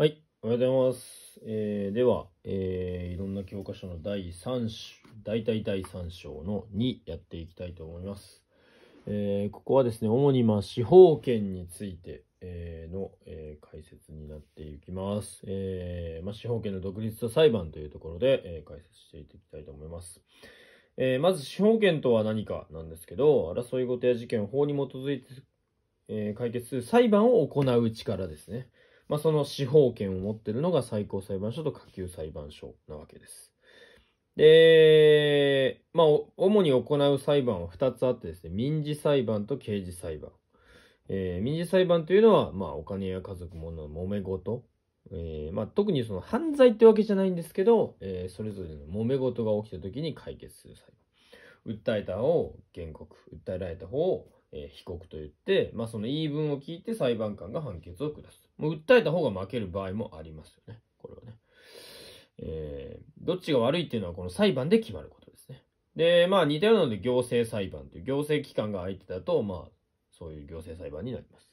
はい、おはようございます。えー、では、えー、いろんな教科書の第3章、大体第3章の2やっていきたいと思います。えー、ここはですね、主にま司法権について、えの、え解説になっていきます。えま司法権の独立と裁判というところで、え解説していきたいと思います。えまず司法権とは何かなんですけど、争い事や事件を法に基づいて、え解決する裁判を行う力ですね。まあ、その司法権を持ってるのが最高裁判所と下級裁判所なわけです。で、まあ、主に行う裁判は2つあってですね、民事裁判と刑事裁判。えー、民事裁判というのは、まあ、お金や家族もの揉め事。えー、まあ、特にその犯罪ってわけじゃないんですけど、えー、それぞれの揉め事が起きた時に解決する裁判。訴えた方を原告、訴えられた方を、え被告と言って、まあ、その言い分を聞いて裁判官が判決を下す。もう訴えた方が負ける場合もありますよね。これはね。えー、どっちが悪いっていうのはこの裁判で決まることですね。で、まあ似たようなので行政裁判という行政機関が相手だと、まあそういう行政裁判になります。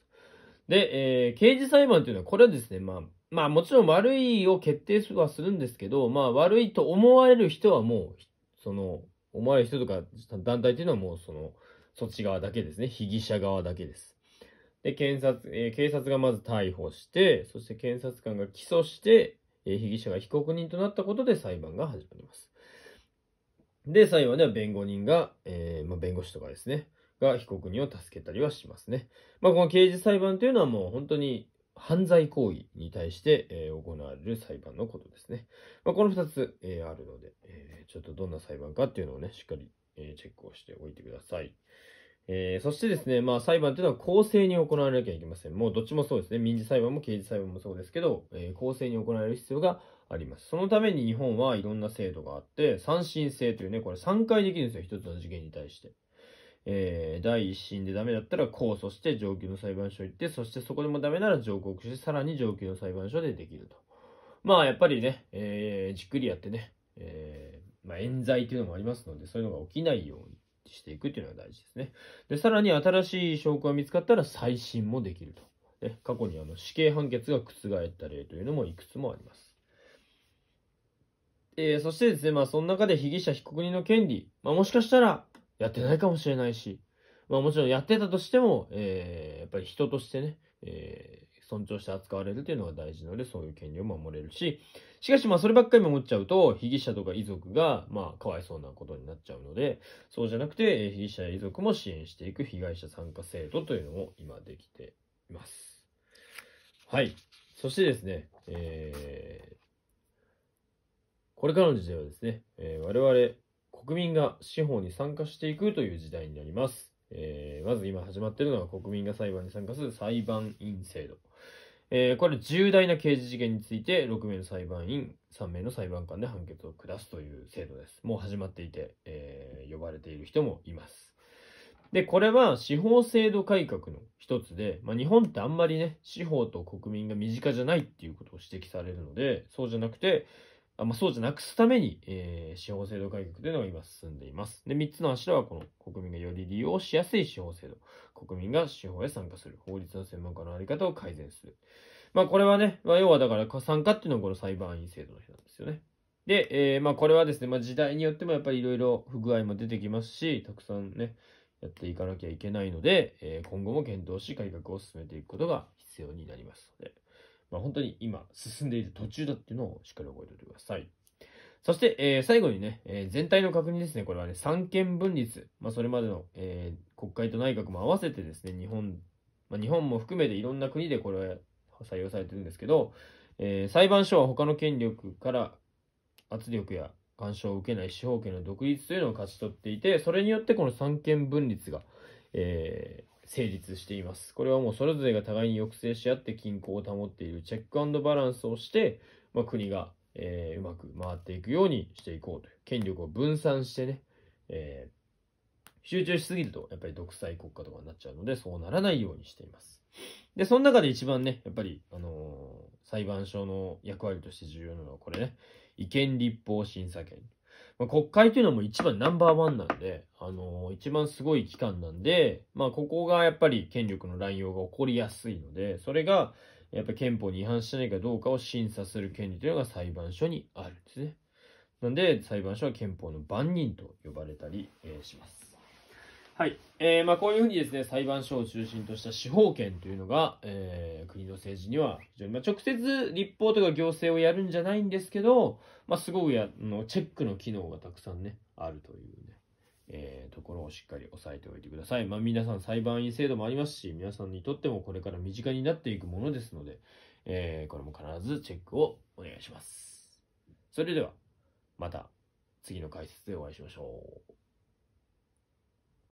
で、えー、刑事裁判というのはこれはですね、まあ、まあもちろん悪いを決定はするんですけど、まあ悪いと思われる人はもう、その思われる人とか団体っていうのはもうその、そっち側だけですね。被疑者側だけです。で、検察、えー、警察がまず逮捕して、そして検察官が起訴して、えー、被疑者が被告人となったことで裁判が始まります。で、裁判では弁護人が、えー、まあ、弁護士とかですね、が被告人を助けたりはしますね。まあ、この刑事裁判というのはもう本当に犯罪行為に対して、え行われる裁判のことですね。まあ、この2つ、えあるので、ちょっとどんな裁判かっていうのをね、しっかり、えチェックをしておいてください。えー、そしてですね、まあ裁判というのは公正に行われなきゃいけません。もうどっちもそうですね。民事裁判も刑事裁判もそうですけど、えー、公正に行われる必要があります。そのために日本はいろんな制度があって、三審制というね、これ3回できるんですよ。1つの事件に対して。えー、第1審でダメだったら控訴して上級の裁判所行って、そしてそこでもダメなら上告して、さらに上級の裁判所でできると。まあやっぱりね、えじっくりやってね、えまあ、冤罪というのもありますので、そういうのが起きないようにしていくというのが大事ですね。で、さらに新しい証拠が見つかったら再審もできると。ね、過去にあの死刑判決が覆った例というのもいくつもあります。えー、そしてですね、まあ、その中で被疑者被告人の権利、まあ、もしかしたらやってないかもしれないし、まあ、もちろんやってたとしても、えー、やっぱり人としてね、え尊重して扱われるというのが大事なので、そういう権利を守れるし、しかしまあそればっかり守っちゃうと、被疑者とか遺族がまあかわいそうなことになっちゃうので、そうじゃなくて、被疑者や遺族も支援していく被害者参加制度というのも今できています。はい。そしてですね、えー、これからの時代はですね、えー、我々国民が司法に参加していくという時代になります。えー、まず今始まっているのは国民が裁判に参加する裁判員制度。えー、これ重大な刑事事件について6名の裁判員3名の裁判官で判決を下すという制度ですもう始まっていて、えー、呼ばれている人もいますでこれは司法制度改革の一つで、まあ、日本ってあんまりね司法と国民が身近じゃないっていうことを指摘されるのでそうじゃなくてあまあ、そうじゃなくすために、えー、司法制度改革というのが今進んでいます。で、3つの柱は、この国民がより利用しやすい司法制度、国民が司法へ参加する、法律の専門家のあり方を改善する。まあ、これはね、まあ、要はだから、参加っていうのはこの裁判員制度の日なんですよね。で、えー、まあ、これはですね、まあ、時代によってもやっぱりいろいろ不具合も出てきますし、たくさんね、やっていかなきゃいけないので、えー、今後も検討し、改革を進めていくことが必要になりますので。まあ、本当に今進んでいる途中だっていうのをしっかり覚えておいてください。そして、えー、最後にね、えー、全体の確認ですね。これはね、三権分立。まあ、それまでの、えー、国会と内閣も合わせてですね、日本、まあ、日本も含めていろんな国でこれは採用されてるんですけど、え裁判所は他の権力から圧力や干渉を受けない司法権の独立というのを勝ち取っていて、それによってこの三権分立がえー、成立しています。これはもうそれぞれが互いに抑制し合って均衡を保っているチェックバランスをして、まあ、国が、えー、うまく回っていくようにしていこうという権力を分散してね、えー、集中しすぎるとやっぱり独裁国家とかになっちゃうのでそうならないようにしています。でその中で一番ねやっぱり、あのー、裁判所の役割として重要なのはこれね違憲立法審査権まあ、国会というのも一番ナンバーワンなんで、あのー、一番すごい機関なんで、まあ、ここがやっぱり権力の乱用が起こりやすいので、それが、やっぱり憲法に違反してないかどうかを審査する権利というのが裁判所にあるんですね。なんで、裁判所は憲法の番人と呼ばれたり、します。はい。えー、まあこういうふうにですね、裁判所を中心とした司法権というのが、えー、国の政治には非常に、まあ直接立法とか行政をやるんじゃないんですけど、まあすごくやのチェックの機能がたくさんね、あるというね、えー、ところをしっかり押さえておいてください。まあ皆さん裁判員制度もありますし、皆さんにとってもこれから身近になっていくものですので、えー、これも必ずチェックをお願いします。それでは、また次の解説でお会いしましょう。